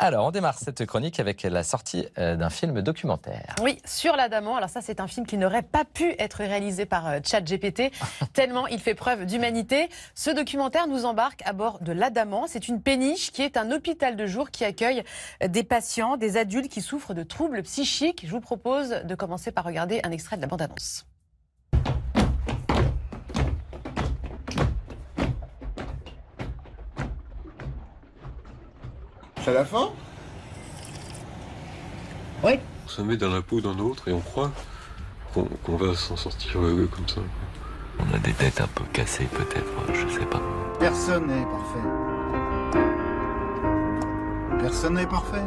Alors, on démarre cette chronique avec la sortie euh, d'un film documentaire. Oui, sur l'Adamant. Alors ça, c'est un film qui n'aurait pas pu être réalisé par euh, GPT, tellement il fait preuve d'humanité. Ce documentaire nous embarque à bord de l'Adamant. C'est une péniche qui est un hôpital de jour qui accueille euh, des patients, des adultes qui souffrent de troubles psychiques. Je vous propose de commencer par regarder un extrait de la bande-annonce. à la fin Oui. On se met dans la peau d'un autre et on croit qu'on va s'en sortir comme ça. On a des têtes un peu cassées peut-être, je sais pas. Personne n'est parfait. Personne n'est parfait.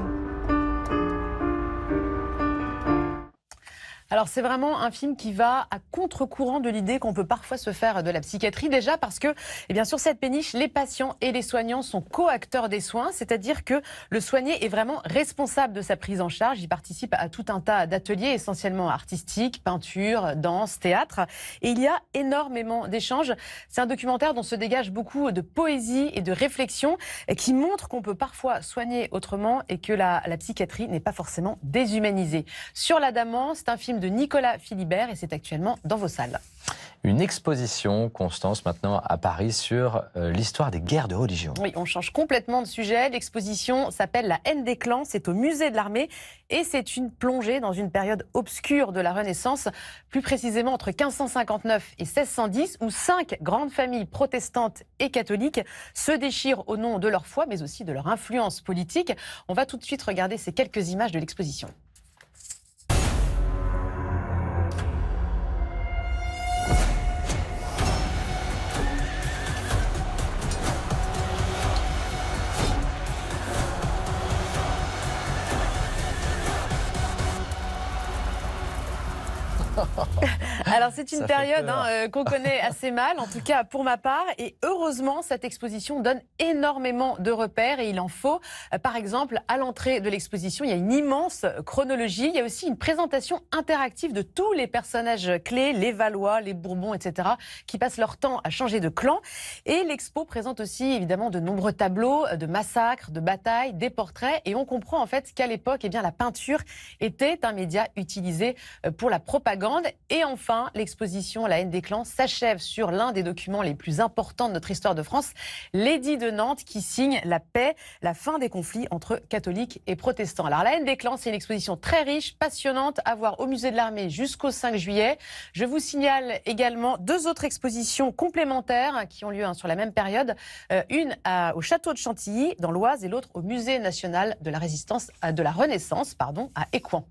Alors c'est vraiment un film qui va à contre-courant de l'idée qu'on peut parfois se faire de la psychiatrie déjà parce que eh bien sur cette péniche les patients et les soignants sont co-acteurs des soins, c'est-à-dire que le soigné est vraiment responsable de sa prise en charge, il participe à tout un tas d'ateliers essentiellement artistiques, peinture, danse, théâtre et il y a énormément d'échanges. C'est un documentaire dont se dégage beaucoup de poésie et de réflexion qui montre qu'on peut parfois soigner autrement et que la, la psychiatrie n'est pas forcément déshumanisée. Sur la Daman, c'est un film de Nicolas Philibert et c'est actuellement dans vos salles. Une exposition, Constance, maintenant à Paris sur euh, l'histoire des guerres de religion. Oui, on change complètement de sujet. L'exposition s'appelle La haine des clans. C'est au musée de l'armée et c'est une plongée dans une période obscure de la Renaissance, plus précisément entre 1559 et 1610, où cinq grandes familles protestantes et catholiques se déchirent au nom de leur foi, mais aussi de leur influence politique. On va tout de suite regarder ces quelques images de l'exposition. Alors c'est une période hein, euh, qu'on connaît assez mal, en tout cas pour ma part, et heureusement cette exposition donne énormément de repères et il en faut. Euh, par exemple, à l'entrée de l'exposition, il y a une immense chronologie, il y a aussi une présentation interactive de tous les personnages clés, les Valois, les Bourbons, etc., qui passent leur temps à changer de clan. Et l'expo présente aussi évidemment de nombreux tableaux euh, de massacres, de batailles, des portraits, et on comprend en fait qu'à l'époque, et eh bien la peinture était un média utilisé pour la propagande et enfin, l'exposition La haine des clans s'achève sur l'un des documents les plus importants de notre histoire de France, l'édit de Nantes qui signe la paix, la fin des conflits entre catholiques et protestants. Alors La haine des clans, c'est une exposition très riche, passionnante à voir au musée de l'armée jusqu'au 5 juillet. Je vous signale également deux autres expositions complémentaires qui ont lieu hein, sur la même période, euh, une au château de Chantilly dans l'Oise et l'autre au musée national de la résistance de la Renaissance pardon à Écouen.